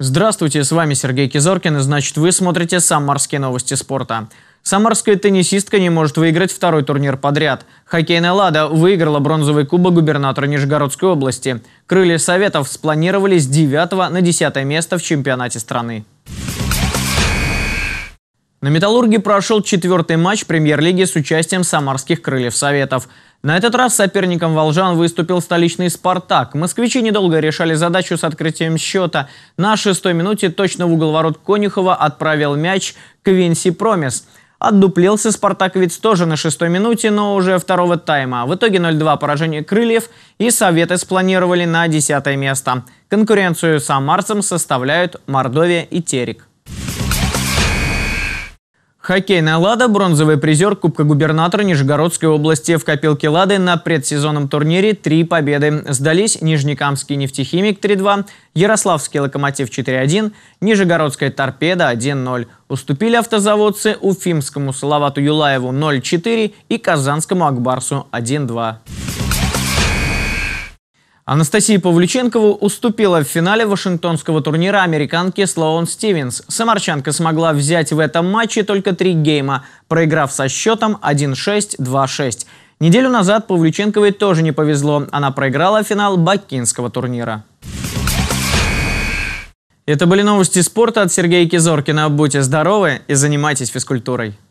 Здравствуйте, с вами Сергей Кизоркин, и значит вы смотрите «Самарские новости спорта». Самарская теннисистка не может выиграть второй турнир подряд. Хоккейная «Лада» выиграла бронзовый кубок губернатора Нижегородской области. Крылья Советов спланировались с 9 на 10 место в чемпионате страны. На «Металлурге» прошел четвертый матч премьер-лиги с участием самарских крыльев Советов. На этот раз соперником «Волжан» выступил столичный «Спартак». Москвичи недолго решали задачу с открытием счета. На шестой минуте точно в угол ворот Конюхова отправил мяч Квинси Промес. Отдуплился «Спартаковец» тоже на шестой минуте, но уже второго тайма. В итоге 0-2 поражение крыльев и «Советы» спланировали на десятое место. Конкуренцию самарцам составляют Мордовия и Терек. Хоккейная «Лада» – бронзовый призер Кубка губернатора Нижегородской области. В копилке «Лады» на предсезонном турнире три победы. Сдались Нижнекамский нефтехимик 3-2, Ярославский локомотив 4-1, Нижегородская торпеда 1-0. Уступили автозаводцы Уфимскому Салавату Юлаеву 0-4 и Казанскому Акбарсу 1-2. Анастасия Павлюченкова уступила в финале вашингтонского турнира американке Слоун Стивенс. Самарчанка смогла взять в этом матче только три гейма, проиграв со счетом 1-6, 2-6. Неделю назад Павлюченковой тоже не повезло. Она проиграла финал бакинского турнира. Это были новости спорта от Сергея Кизоркина. Будьте здоровы и занимайтесь физкультурой.